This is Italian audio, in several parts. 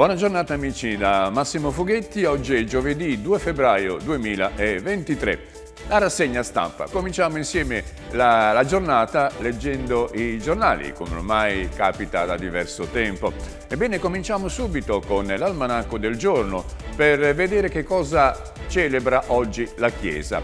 Buona giornata amici da Massimo Foghetti, oggi è giovedì 2 febbraio 2023 la rassegna stampa. Cominciamo insieme la, la, giornata leggendo i giornali, come ormai capita da diverso tempo. Ebbene, cominciamo subito con l'almanacco del giorno per vedere che cosa celebra oggi la Chiesa.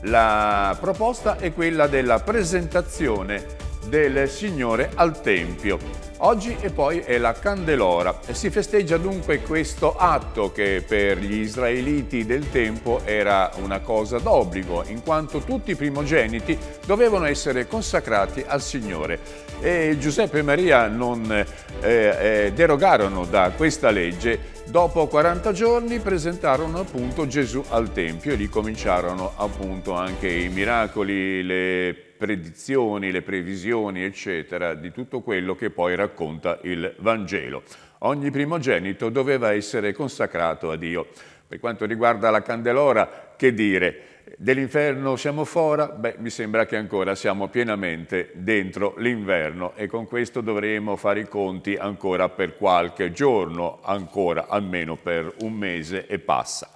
La proposta è quella della presentazione del Signore al Tempio Oggi e poi è la Candelora. Si festeggia dunque questo atto che per gli israeliti del tempo era una cosa d'obbligo, in quanto tutti i primogeniti dovevano essere consacrati al Signore. E Giuseppe e Maria non eh, eh, derogarono da questa legge Dopo 40 giorni presentarono appunto Gesù al Tempio e lì cominciarono appunto anche i miracoli, le predizioni, le previsioni, eccetera, di tutto quello che poi racconta il Vangelo. Ogni primogenito doveva essere consacrato a Dio. Per quanto riguarda la candelora, che dire? Dell'inferno siamo fora? Beh, mi sembra che ancora siamo pienamente dentro l'inverno e con questo dovremo fare i conti ancora per qualche giorno, ancora almeno per un mese e passa.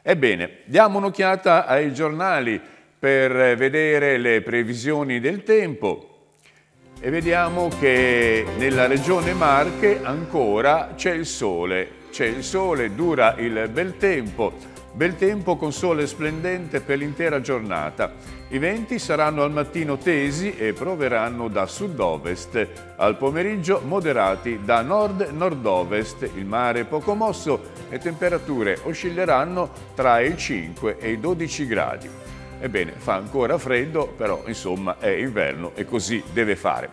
Ebbene, diamo un'occhiata ai giornali per vedere le previsioni del tempo e vediamo che nella regione Marche ancora c'è il sole, c'è il sole, dura il bel tempo, bel tempo con sole splendente per l'intera giornata. I venti saranno al mattino tesi e proveranno da sud-ovest, al pomeriggio moderati da nord-nord-ovest, il mare poco mosso e temperature oscilleranno tra i 5 e i 12 gradi. Ebbene, fa ancora freddo, però insomma è inverno e così deve fare.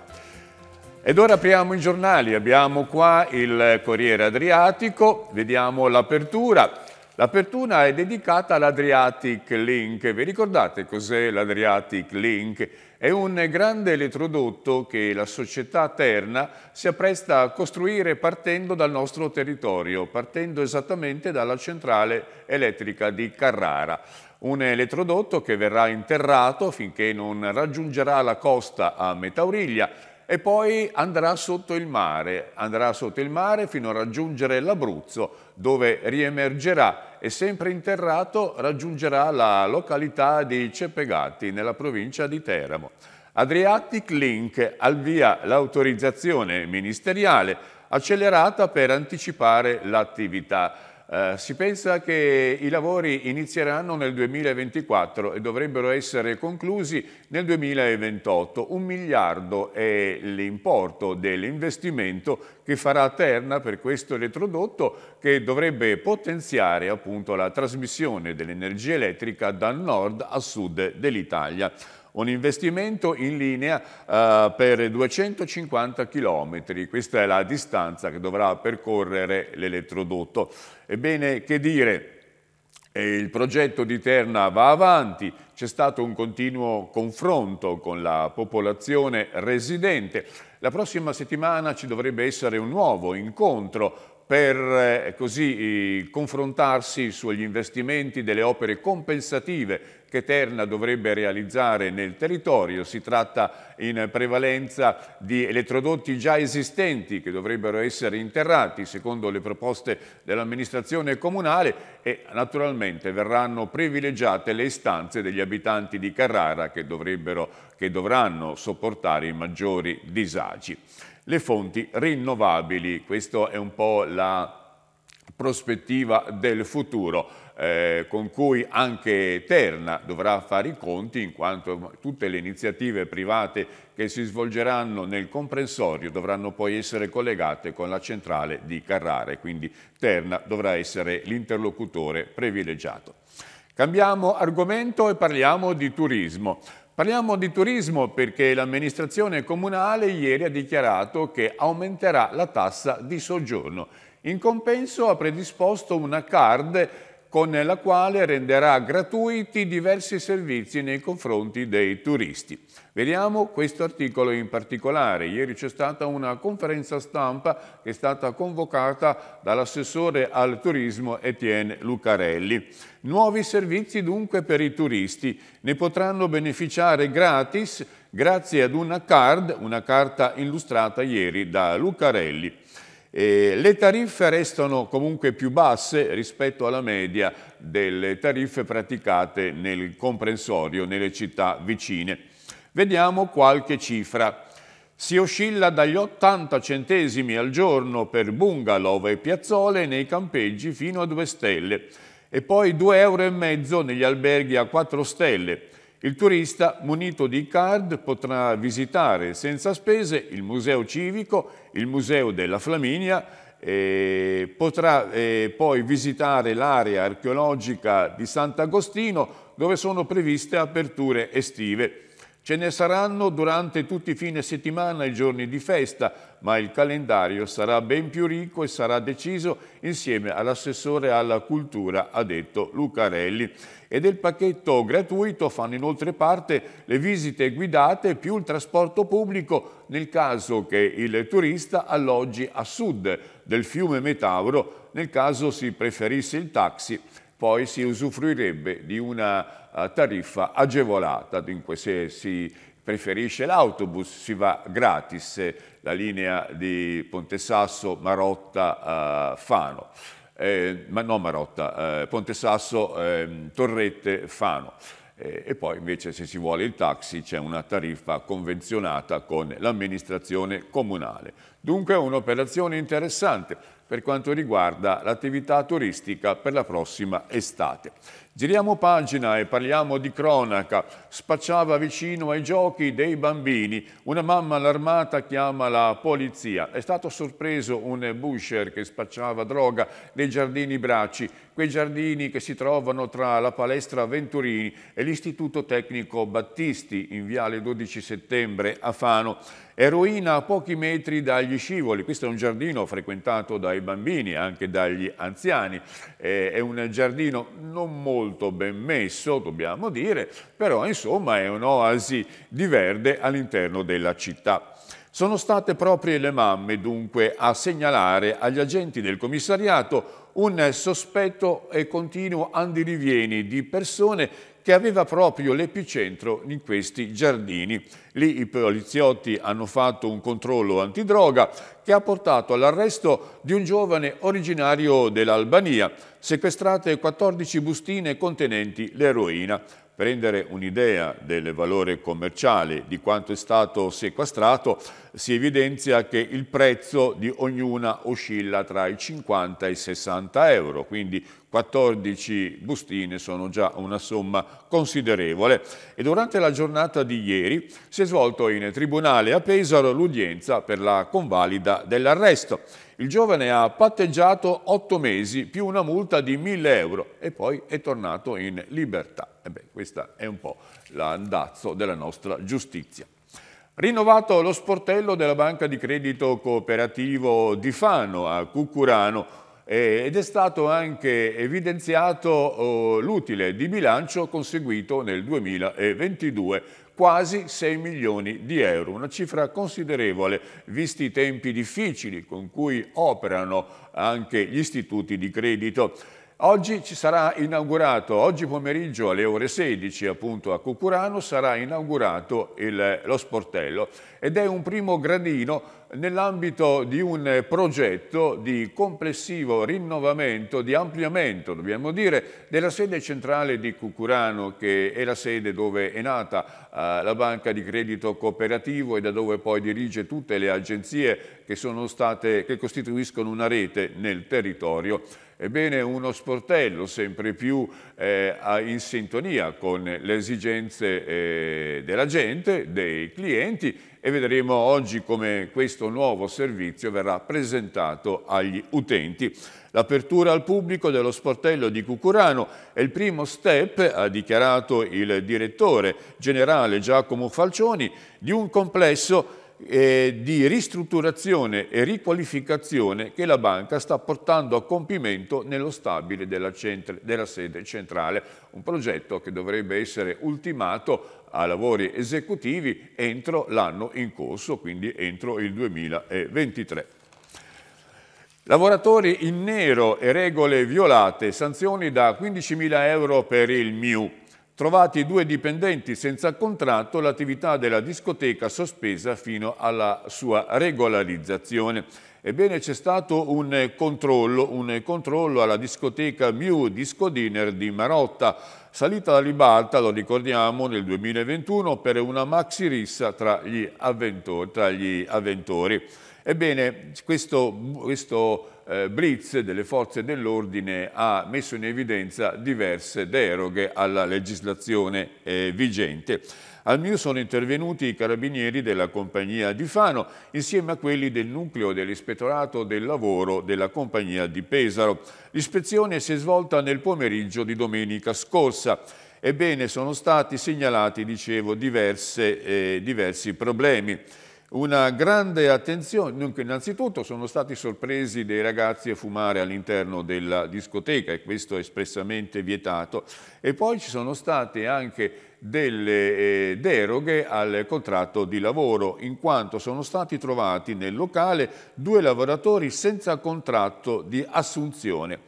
Ed ora apriamo i giornali, abbiamo qua il Corriere Adriatico, vediamo l'apertura. L'apertura è dedicata all'Adriatic Link. Vi ricordate cos'è l'Adriatic Link? È un grande elettrodotto che la società Terna si appresta a costruire partendo dal nostro territorio, partendo esattamente dalla centrale elettrica di Carrara un elettrodotto che verrà interrato finché non raggiungerà la costa a Metauriglia e poi andrà sotto il mare, andrà sotto il mare fino a raggiungere l'Abruzzo dove riemergerà e sempre interrato raggiungerà la località di Cepegatti nella provincia di Teramo. Adriatic Link al via l'autorizzazione ministeriale accelerata per anticipare l'attività. Eh, si pensa che i lavori inizieranno nel 2024 e dovrebbero essere conclusi nel 2028. Un miliardo è l'importo dell'investimento che farà Terna per questo elettrodotto che dovrebbe potenziare appunto la trasmissione dell'energia elettrica dal nord a sud dell'Italia un investimento in linea eh, per 250 km, questa è la distanza che dovrà percorrere l'elettrodotto. Ebbene, che dire, il progetto di Terna va avanti, c'è stato un continuo confronto con la popolazione residente. La prossima settimana ci dovrebbe essere un nuovo incontro per eh, così confrontarsi sugli investimenti delle opere compensative che Terna dovrebbe realizzare nel territorio. Si tratta in prevalenza di elettrodotti già esistenti che dovrebbero essere interrati secondo le proposte dell'amministrazione comunale e naturalmente verranno privilegiate le istanze degli abitanti di Carrara che, che dovranno sopportare i maggiori disagi. Le fonti rinnovabili, questa è un po' la prospettiva del futuro eh, con cui anche Terna dovrà fare i conti in quanto tutte le iniziative private che si svolgeranno nel comprensorio dovranno poi essere collegate con la centrale di Carrare, quindi Terna dovrà essere l'interlocutore privilegiato. Cambiamo argomento e parliamo di turismo. Parliamo di turismo perché l'amministrazione comunale ieri ha dichiarato che aumenterà la tassa di soggiorno. In compenso ha predisposto una card con la quale renderà gratuiti diversi servizi nei confronti dei turisti. Vediamo questo articolo in particolare. Ieri c'è stata una conferenza stampa che è stata convocata dall'assessore al turismo Etienne Lucarelli. Nuovi servizi dunque per i turisti. Ne potranno beneficiare gratis grazie ad una card, una carta illustrata ieri da Lucarelli. E le tariffe restano comunque più basse rispetto alla media delle tariffe praticate nel comprensorio nelle città vicine. Vediamo qualche cifra. Si oscilla dagli 80 centesimi al giorno per bungalow e piazzole nei campeggi fino a 2 stelle e poi 2,5 euro negli alberghi a 4 stelle, il turista, munito di card, potrà visitare senza spese il Museo Civico, il Museo della Flaminia, eh, potrà eh, poi visitare l'area archeologica di Sant'Agostino dove sono previste aperture estive. Ce ne saranno durante tutti i fine settimana e giorni di festa, ma il calendario sarà ben più ricco e sarà deciso insieme all'assessore alla cultura, ha detto Lucarelli e del pacchetto gratuito fanno inoltre parte le visite guidate più il trasporto pubblico nel caso che il turista alloggi a sud del fiume Metauro, nel caso si preferisse il taxi, poi si usufruirebbe di una eh, tariffa agevolata, dunque se si preferisce l'autobus, si va gratis eh, la linea di Pontesasso Marotta-Fano. Eh, eh, ma no Marotta, eh, Ponte Sasso, eh, Torrette, Fano. Eh, e poi invece se si vuole il taxi c'è una tariffa convenzionata con l'amministrazione comunale. Dunque è un'operazione interessante per quanto riguarda l'attività turistica per la prossima estate. Giriamo pagina e parliamo di cronaca. Spacciava vicino ai giochi dei bambini. Una mamma allarmata chiama la polizia. È stato sorpreso un busher che spacciava droga nei giardini Bracci, quei giardini che si trovano tra la palestra Venturini e l'Istituto Tecnico Battisti in Viale 12 Settembre a Fano. Eroina a pochi metri dagli scivoli, questo è un giardino frequentato dai bambini, e anche dagli anziani, è un giardino non molto ben messo, dobbiamo dire, però insomma è un'oasi di verde all'interno della città. Sono state proprio le mamme dunque a segnalare agli agenti del commissariato un sospetto e continuo andirivieni di persone che aveva proprio l'epicentro in questi giardini. Lì i poliziotti hanno fatto un controllo antidroga che ha portato all'arresto di un giovane originario dell'Albania, sequestrate 14 bustine contenenti l'eroina. Per rendere un'idea del valore commerciale di quanto è stato sequestrato, si evidenzia che il prezzo di ognuna oscilla tra i 50 e i 60 euro, quindi 14 bustine sono già una somma considerevole. E durante la giornata di ieri si è svolto in tribunale a Pesaro l'udienza per la convalida dell'arresto. Il giovane ha patteggiato 8 mesi più una multa di 1000 euro e poi è tornato in libertà. Ebbene, questo è un po' l'andazzo della nostra giustizia. Rinnovato lo sportello della banca di credito cooperativo di Fano a Cucurano eh, ed è stato anche evidenziato oh, l'utile di bilancio conseguito nel 2022, quasi 6 milioni di euro, una cifra considerevole visti i tempi difficili con cui operano anche gli istituti di credito. Oggi ci sarà inaugurato, oggi pomeriggio alle ore 16 appunto a Cucurano, sarà inaugurato il, lo sportello ed è un primo gradino nell'ambito di un progetto di complessivo rinnovamento, di ampliamento, dobbiamo dire, della sede centrale di Cucurano, che è la sede dove è nata eh, la banca di credito cooperativo e da dove poi dirige tutte le agenzie che, state, che costituiscono una rete nel territorio. Ebbene, uno sportello sempre più eh, in sintonia con le esigenze eh, della gente, dei clienti e vedremo oggi come questo nuovo servizio verrà presentato agli utenti. L'apertura al pubblico dello sportello di Cucurano è il primo step, ha dichiarato il direttore generale Giacomo Falcioni, di un complesso eh, di ristrutturazione e riqualificazione che la banca sta portando a compimento nello stabile della, della sede centrale, un progetto che dovrebbe essere ultimato a lavori esecutivi entro l'anno in corso, quindi entro il 2023. Lavoratori in nero e regole violate, sanzioni da 15.000 euro per il MIU. Trovati due dipendenti senza contratto, l'attività della discoteca sospesa fino alla sua regolarizzazione. Ebbene c'è stato un controllo, un controllo alla discoteca Mew Disco Dinner di Marotta, salita da ribalta, lo ricordiamo, nel 2021 per una maxi rissa tra gli avventori. Tra gli avventori. Ebbene questo, questo eh, blitz delle forze dell'ordine ha messo in evidenza diverse deroghe alla legislazione eh, vigente. Al MIU sono intervenuti i carabinieri della compagnia di Fano insieme a quelli del nucleo dell'ispettorato del lavoro della compagnia di Pesaro. L'ispezione si è svolta nel pomeriggio di domenica scorsa. Ebbene, sono stati segnalati, dicevo, diverse, eh, diversi problemi. Una grande attenzione, dunque innanzitutto sono stati sorpresi dei ragazzi a fumare all'interno della discoteca e questo è espressamente vietato e poi ci sono state anche delle eh, deroghe al contratto di lavoro, in quanto sono stati trovati nel locale due lavoratori senza contratto di assunzione.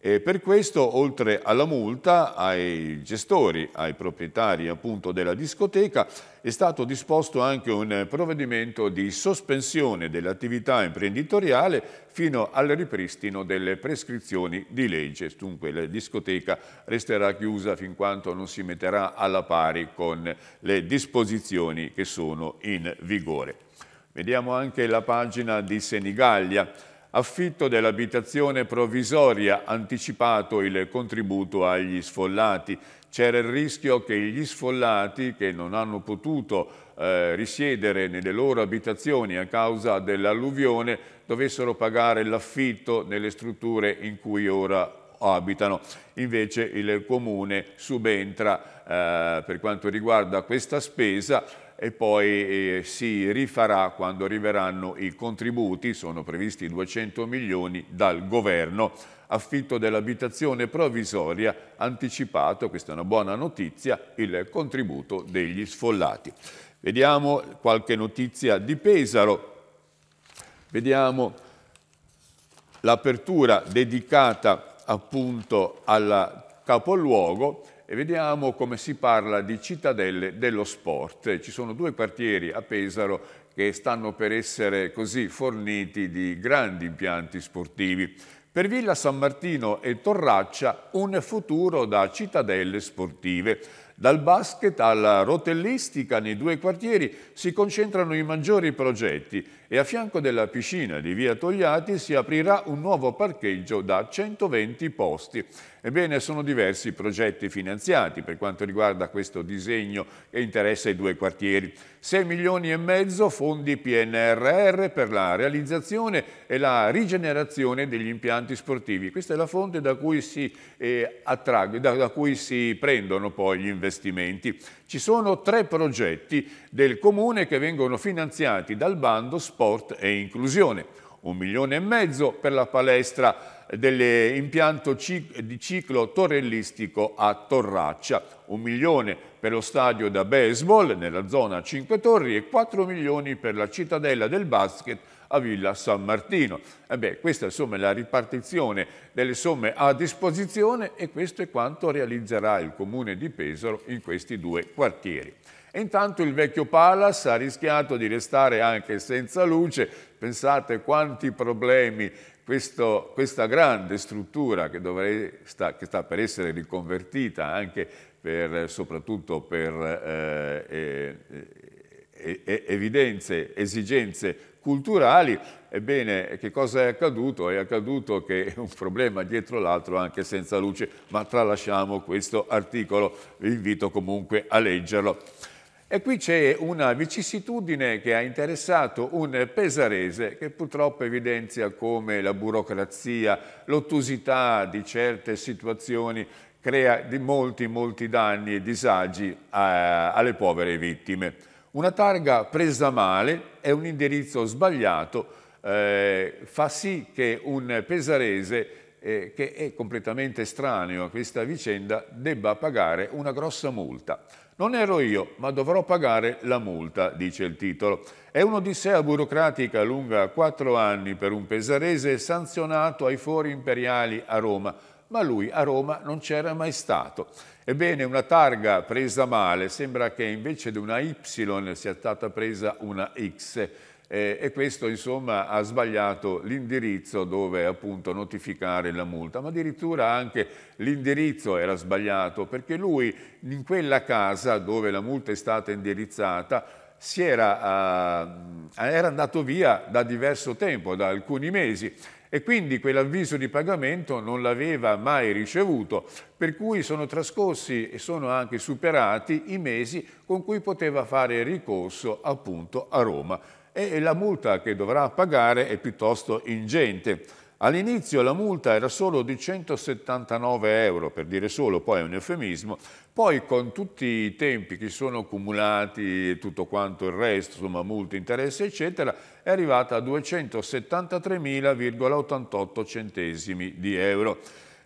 E per questo, oltre alla multa, ai gestori, ai proprietari appunto della discoteca, è stato disposto anche un provvedimento di sospensione dell'attività imprenditoriale fino al ripristino delle prescrizioni di legge. Dunque la discoteca resterà chiusa fin quanto non si metterà alla pari con le disposizioni che sono in vigore. Vediamo anche la pagina di Senigallia affitto dell'abitazione provvisoria, anticipato il contributo agli sfollati. C'era il rischio che gli sfollati che non hanno potuto eh, risiedere nelle loro abitazioni a causa dell'alluvione dovessero pagare l'affitto nelle strutture in cui ora abitano. Invece il Comune subentra eh, per quanto riguarda questa spesa e poi eh, si rifarà quando arriveranno i contributi, sono previsti 200 milioni dal governo, affitto dell'abitazione provvisoria anticipato, questa è una buona notizia, il contributo degli sfollati. Vediamo qualche notizia di Pesaro, vediamo l'apertura dedicata appunto alla capoluogo e vediamo come si parla di cittadelle dello sport. Ci sono due quartieri a Pesaro che stanno per essere così forniti di grandi impianti sportivi. Per Villa San Martino e Torraccia un futuro da cittadelle sportive. Dal basket alla rotellistica nei due quartieri si concentrano i maggiori progetti e a fianco della piscina di via Togliati si aprirà un nuovo parcheggio da 120 posti. Ebbene, sono diversi i progetti finanziati per quanto riguarda questo disegno che interessa i due quartieri. 6 milioni e mezzo fondi PNRR per la realizzazione e la rigenerazione degli impianti sportivi. Questa è la fonte da cui si, eh, attragge, da, da cui si prendono poi gli investimenti. Ci sono tre progetti del Comune che vengono finanziati dal bando Sport e Inclusione. Un milione e mezzo per la palestra dell'impianto di ciclo torrellistico a Torraccia, un milione per lo stadio da baseball nella zona 5 Torri e 4 milioni per la cittadella del basket a Villa San Martino. E eh beh, questa insomma, è la ripartizione delle somme a disposizione e questo è quanto realizzerà il comune di Pesaro in questi due quartieri. E intanto il vecchio Palace ha rischiato di restare anche senza luce. Pensate quanti problemi questo, questa grande struttura che, dovrei, sta, che, sta, per essere riconvertita anche per, soprattutto per eh, eh, eh, eh, eh evidenze, esigenze culturali, ebbene che cosa è accaduto? È accaduto che un problema dietro l'altro anche senza luce, ma tralasciamo questo articolo, vi invito comunque a leggerlo. E qui c'è una vicissitudine che ha interessato un pesarese che purtroppo evidenzia come la burocrazia, l'ottusità di certe situazioni crea di molti, molti danni e disagi a, eh, alle povere vittime. Una targa presa male e un indirizzo sbagliato eh, fa sì che un pesarese eh, che è completamente estraneo a questa vicenda debba pagare una grossa multa. Non ero io, ma dovrò pagare la multa, dice il titolo. È un'odissea burocratica lunga quattro anni per un pesarese sanzionato ai fori imperiali a Roma, ma lui a Roma non c'era mai stato. Ebbene, una targa presa male, sembra che invece di una Y sia stata presa una X eh, e questo insomma ha sbagliato l'indirizzo dove appunto notificare la multa, ma addirittura anche l'indirizzo era sbagliato perché lui in quella casa dove la multa è stata indirizzata era, uh, era andato via da diverso tempo, da alcuni mesi, e quindi quell'avviso di pagamento non l'aveva mai ricevuto, per cui sono trascorsi e sono anche superati i mesi con cui poteva fare ricorso appunto a Roma e la multa che dovrà pagare è piuttosto ingente. All'inizio la multa era solo di 179 euro, per dire solo, poi è un eufemismo, poi con tutti i tempi che sono accumulati e tutto quanto il resto, insomma multe, interessi eccetera, è arrivata a 273,88 centesimi di euro.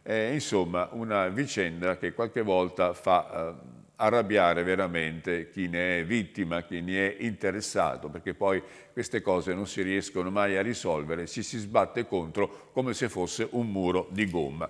Eh, insomma, una vicenda che qualche volta fa... Eh, arrabbiare veramente chi ne è vittima, chi ne è interessato, perché poi queste cose non si riescono mai a risolvere, ci si sbatte contro come se fosse un muro di gomma.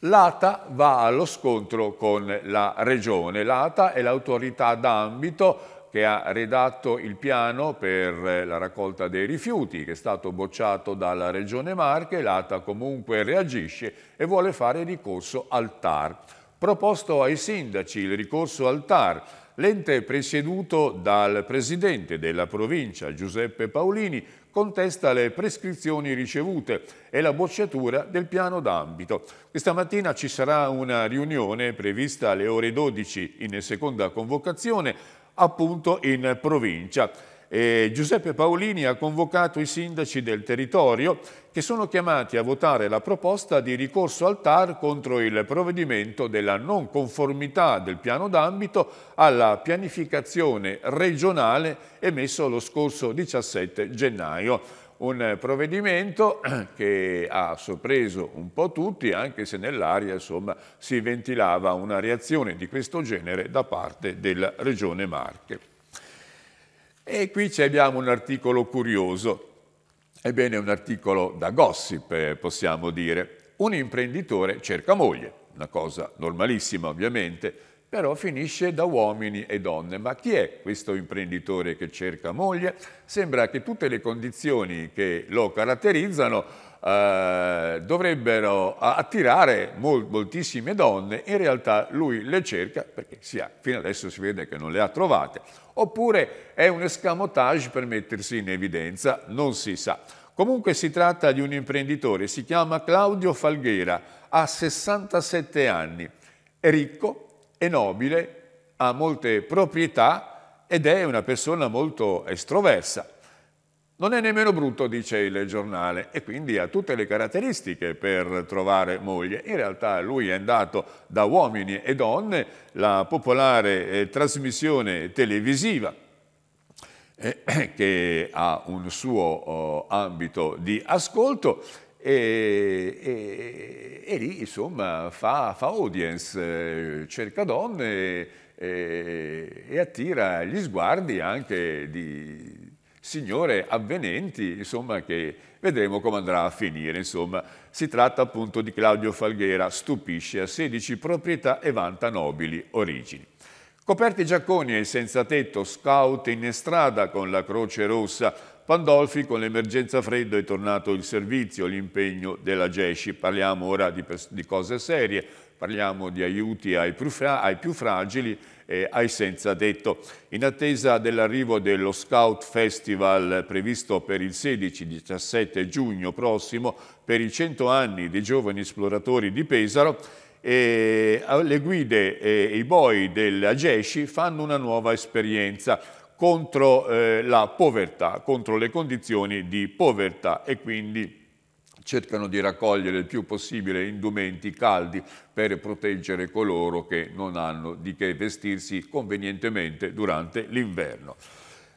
L'ATA va allo scontro con la Regione. L'ATA è l'autorità d'ambito che ha redatto il piano per la raccolta dei rifiuti che è stato bocciato dalla Regione Marche, l'ATA comunque reagisce e vuole fare ricorso al TAR proposto ai sindaci il ricorso al TAR, l'ente presieduto dal presidente della provincia Giuseppe Paolini contesta le prescrizioni ricevute e la bocciatura del piano d'ambito. Questa mattina ci sarà una riunione prevista alle ore 12 in seconda convocazione appunto in provincia e Giuseppe Paolini ha convocato i sindaci del territorio che sono chiamati a votare la proposta di ricorso al TAR contro il provvedimento della non conformità del piano d'ambito alla pianificazione regionale emesso lo scorso 17 gennaio un provvedimento che ha sorpreso un po' tutti, anche se nell'aria si ventilava una reazione di questo genere da parte della Regione Marche. E qui abbiamo un articolo curioso, ebbene un articolo da gossip eh, possiamo dire. Un imprenditore cerca moglie, una cosa normalissima ovviamente, però finisce da uomini e donne. Ma chi è questo imprenditore che cerca moglie? Sembra che tutte le condizioni che lo caratterizzano eh, dovrebbero attirare mol, moltissime donne, in realtà lui le cerca perché ha, fino adesso si vede che non le ha trovate, oppure è un escamotage per mettersi in evidenza, non si sa. Comunque si tratta di un imprenditore, si chiama Claudio Falghera, ha 67 anni, è ricco, è nobile, ha molte proprietà ed è una persona molto estroversa. Non è nemmeno brutto, dice il giornale, e quindi ha tutte le caratteristiche per trovare moglie. In realtà lui è andato da uomini e donne, la popolare eh, trasmissione televisiva eh, che ha un suo oh, ambito di ascolto e, e, e lì insomma fa, fa audience, eh, cerca donne eh, e attira gli sguardi anche di signore avvenenti, insomma, che vedremo come andrà a finire. Insomma. Si tratta appunto di Claudio Falghera, stupisce a 16 proprietà e vanta nobili origini. Coperti Giacconi e senza tetto, scout in strada con la Croce Rossa, Pandolfi con l'emergenza freddo è tornato il servizio, l'impegno della GESCI. Parliamo ora di, di cose serie, parliamo di aiuti ai più, fra, ai più fragili eh, ai senza detto. In attesa dell'arrivo dello Scout Festival previsto per il 16-17 giugno prossimo per i 100 anni dei giovani esploratori di Pesaro, eh, le guide eh, e eh, i boi dell'Agesci fanno una nuova esperienza contro eh, la povertà, contro le condizioni di povertà e quindi cercano di raccogliere il più possibile indumenti caldi per proteggere coloro che non hanno di che vestirsi convenientemente durante l'inverno.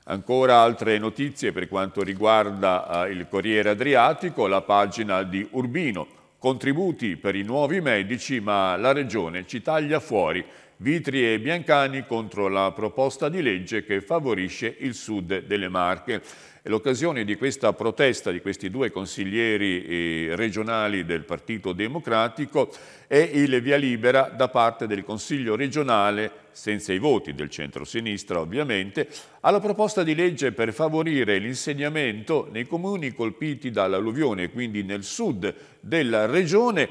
Ancora altre notizie per quanto riguarda eh, il Corriere Adriatico, la pagina di Urbino. Contributi per i nuovi medici, ma la Regione ci taglia fuori Vitri e Biancani contro la proposta di legge che favorisce il sud delle Marche. L'occasione di questa protesta di questi due consiglieri eh, regionali del Partito Democratico è il via libera da parte del Consiglio regionale, senza i voti del centro-sinistra ovviamente, alla proposta di legge per favorire l'insegnamento nei comuni colpiti dall'alluvione, quindi nel sud della regione,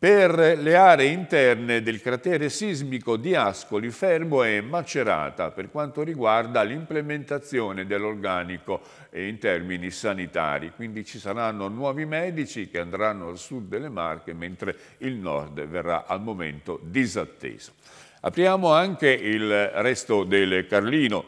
per le aree interne del cratere sismico di Ascoli, Fermo e Macerata per quanto riguarda l'implementazione dell'organico in termini sanitari. Quindi ci saranno nuovi medici che andranno al sud delle Marche mentre il nord verrà al momento disatteso. Apriamo anche il resto del Carlino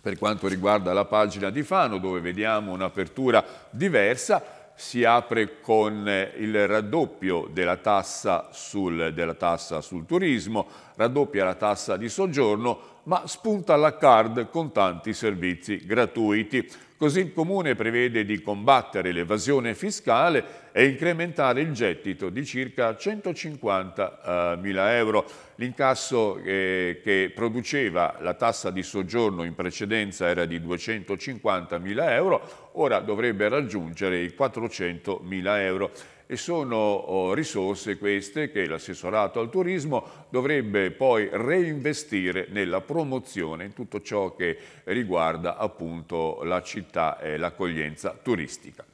per quanto riguarda la pagina di Fano dove vediamo un'apertura diversa si apre con eh, il raddoppio della tassa sul, della tassa sul turismo, raddoppia la tassa di soggiorno, ma spunta la card con tanti servizi gratuiti. Così il Comune prevede di combattere l'evasione fiscale e incrementare il gettito di circa 150.000 eh, euro. L'incasso eh, che produceva la tassa di soggiorno in precedenza era di 250.000 euro, ora dovrebbe raggiungere i 400.000 euro e sono oh, risorse queste che l'assessorato al turismo dovrebbe poi reinvestire nella promozione in tutto ciò che riguarda appunto la città e l'accoglienza turistica.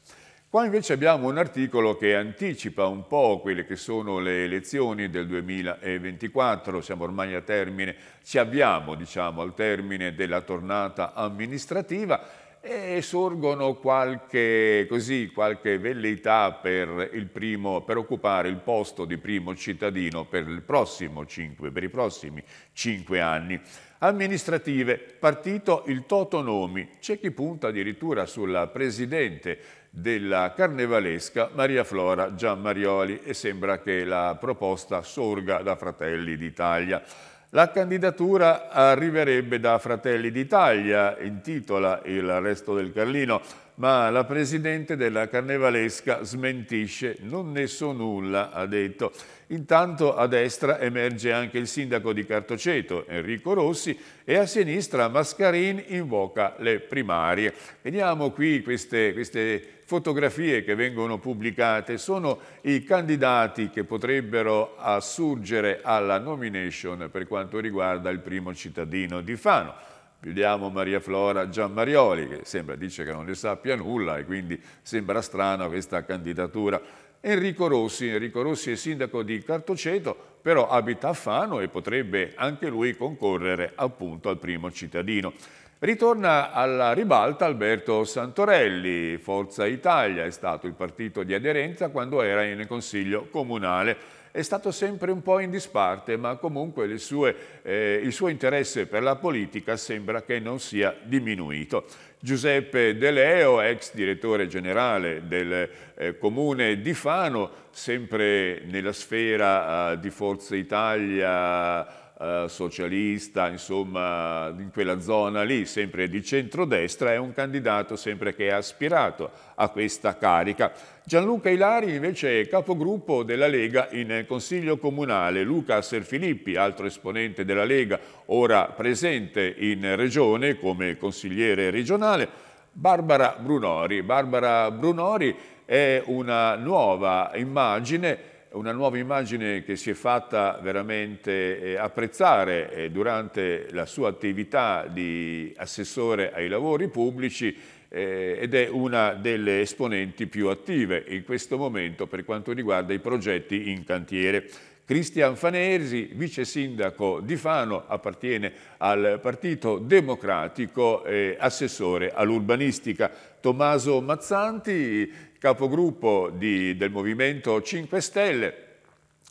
Qua invece abbiamo un articolo che anticipa un po' quelle che sono le elezioni del 2024, siamo ormai a termine, ci avviamo diciamo, al termine della tornata amministrativa e sorgono qualche, così, qualche velleità per, primo, per, occupare il posto di primo cittadino per, cinque, per i prossimi cinque anni. Amministrative, partito il Totonomi, c'è chi punta addirittura sulla presidente della carnevalesca Maria Flora Gianmarioli e sembra che la proposta sorga da Fratelli d'Italia. La candidatura arriverebbe da Fratelli d'Italia, intitola il resto del Carlino, ma la presidente della Carnevalesca smentisce, non ne so nulla, ha detto. Intanto a destra emerge anche il sindaco di Cartoceto, Enrico Rossi, e a sinistra Mascarin invoca le primarie. Vediamo qui queste, queste fotografie che vengono pubblicate, sono i candidati che potrebbero assurgere alla nomination per quanto riguarda il primo cittadino di Fano. Chiudiamo Maria Flora Gianmarioli, che sembra dice che non ne sappia nulla e quindi sembra strana questa candidatura. Enrico Rossi, Enrico Rossi è sindaco di Cartoceto, però abita a Fano e potrebbe anche lui concorrere appunto al primo cittadino. Ritorna alla ribalta Alberto Santorelli, Forza Italia è stato il partito di aderenza quando era in consiglio comunale è stato sempre un po' in disparte, ma comunque sue, eh, il suo interesse per la politica sembra che non sia diminuito. Giuseppe De Leo, ex direttore generale del eh, comune di Fano, sempre nella sfera eh, di Forza Italia, eh, socialista, insomma in quella zona lì, sempre di centrodestra, è un candidato sempre che è aspirato a questa carica. Gianluca Ilari invece è capogruppo della Lega in Consiglio Comunale, Luca Serfilippi, altro esponente della Lega, ora presente in Regione come consigliere regionale, Barbara Brunori. Barbara Brunori è una nuova immagine una nuova immagine che si è fatta veramente eh, apprezzare eh, durante la sua attività di assessore ai lavori pubblici eh, ed è una delle esponenti più attive in questo momento per quanto riguarda i progetti in cantiere. Cristian Fanesi, vice sindaco di Fano, appartiene al Partito Democratico e assessore all'urbanistica. Tommaso Mazzanti, capogruppo di, del Movimento 5 Stelle,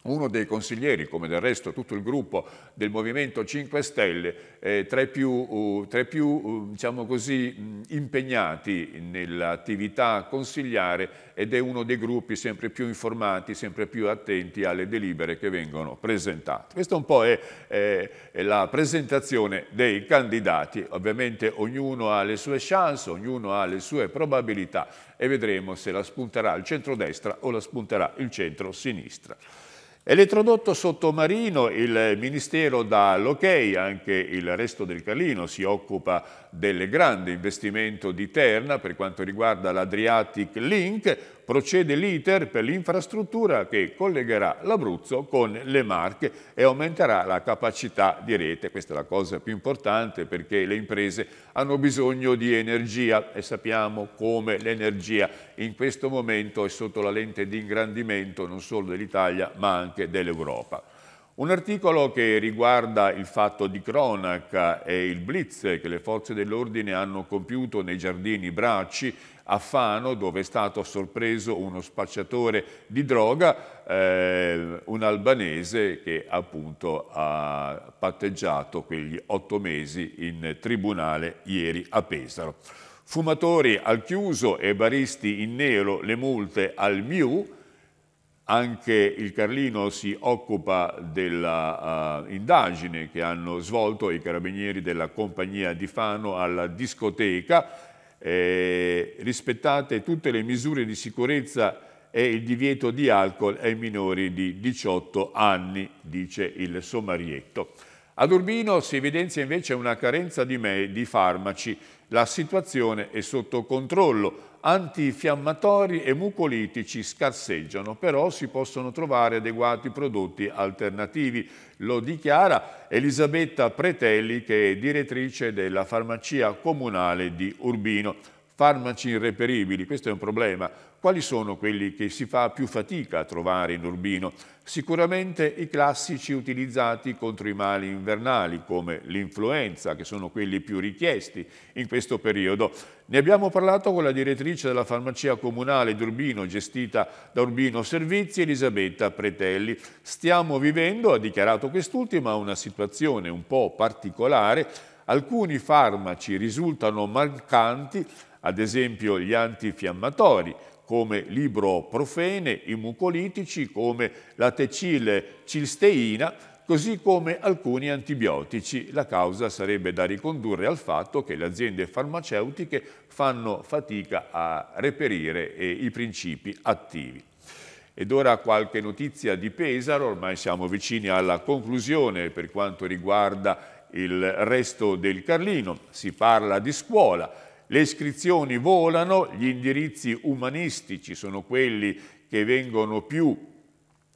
uno dei consiglieri, come del resto tutto il gruppo del Movimento 5 Stelle, eh, tra i più, uh, tra i più uh, diciamo così, mh, impegnati nell'attività consigliare ed è uno dei gruppi sempre più informati, sempre più attenti alle delibere che vengono presentate. Questa un po' è, eh, è la presentazione dei candidati, ovviamente ognuno ha le sue chance, ognuno ha le sue probabilità e vedremo se la spunterà il centro-destra o la spunterà il centro-sinistra. Elettrodotto sottomarino, il Ministero dà l'ok, anche il resto del Calino si occupa del grande investimento di Terna per quanto riguarda l'Adriatic Link, procede l'iter per l'infrastruttura che collegherà l'Abruzzo con le Marche e aumenterà la capacità di rete. Questa è la cosa più importante perché le imprese hanno bisogno di energia e sappiamo come l'energia in questo momento è sotto la lente di ingrandimento non solo dell'Italia ma anche dell'Europa. Un articolo che riguarda il fatto di cronaca e il blitz che le forze dell'ordine hanno compiuto nei giardini Bracci a Fano dove è stato sorpreso uno spacciatore di droga, eh, un albanese che appunto ha patteggiato quegli otto mesi in tribunale ieri a Pesaro. Fumatori al chiuso e baristi in nero, le multe al MIU, anche il Carlino si occupa dell'indagine eh, uh, che hanno svolto i carabinieri della compagnia di Fano alla discoteca eh, rispettate tutte le misure di sicurezza e il divieto di alcol ai minori di 18 anni, dice il sommarietto. Ad Urbino si evidenzia invece una carenza di, me, di farmaci. La situazione è sotto controllo. Antifiammatori e mucolitici scarseggiano, però si possono trovare adeguati prodotti alternativi. Lo dichiara Elisabetta Pretelli, che è direttrice della farmacia comunale di Urbino farmaci irreperibili, questo è un problema. Quali sono quelli che si fa più fatica a trovare in Urbino? Sicuramente i classici utilizzati contro i mali invernali, come l'influenza, che sono quelli più richiesti in questo periodo. Ne abbiamo parlato con la direttrice della farmacia comunale di Urbino, gestita da Urbino Servizi, Elisabetta Pretelli. Stiamo vivendo, ha dichiarato quest'ultima, una situazione un po' particolare. Alcuni farmaci risultano mancanti ad esempio gli antifiammatori come libroprofene, i mucolitici come la tecile cilsteina, così come alcuni antibiotici. La causa sarebbe da ricondurre al fatto che le aziende farmaceutiche fanno fatica a reperire eh, i principi attivi. Ed ora qualche notizia di Pesaro, ormai siamo vicini alla conclusione per quanto riguarda il resto del Carlino. Si parla di scuola, le iscrizioni volano, gli indirizzi umanistici sono quelli che vengono più...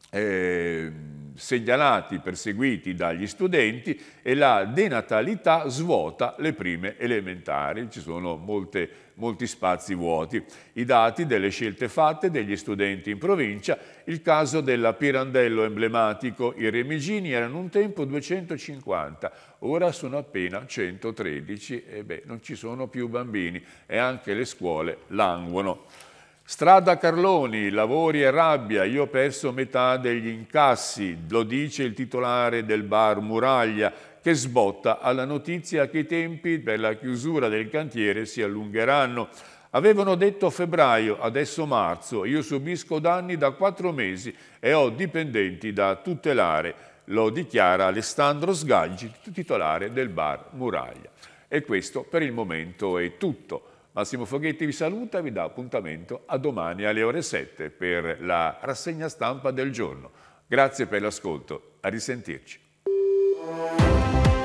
Eh, segnalati, perseguiti dagli studenti e la denatalità svuota le prime elementari, ci sono molte, molti spazi vuoti. I dati delle scelte fatte degli studenti in provincia, il caso della Pirandello emblematico, i remigini erano un tempo 250, ora sono appena 113 e beh, non ci sono più bambini e anche le scuole languono. Strada Carloni, lavori e rabbia, io ho perso metà degli incassi, lo dice il titolare del bar Muraglia, che sbotta alla notizia che i tempi per la chiusura del cantiere si allungheranno. Avevano detto febbraio, adesso marzo, io subisco danni da quattro mesi e ho dipendenti da tutelare, lo dichiara Alessandro Sgaggi, titolare del bar Muraglia. E questo per il momento è tutto. Massimo Foghetti vi saluta e vi dà appuntamento a domani alle ore 7 per la rassegna stampa del giorno. Grazie per l'ascolto, a risentirci.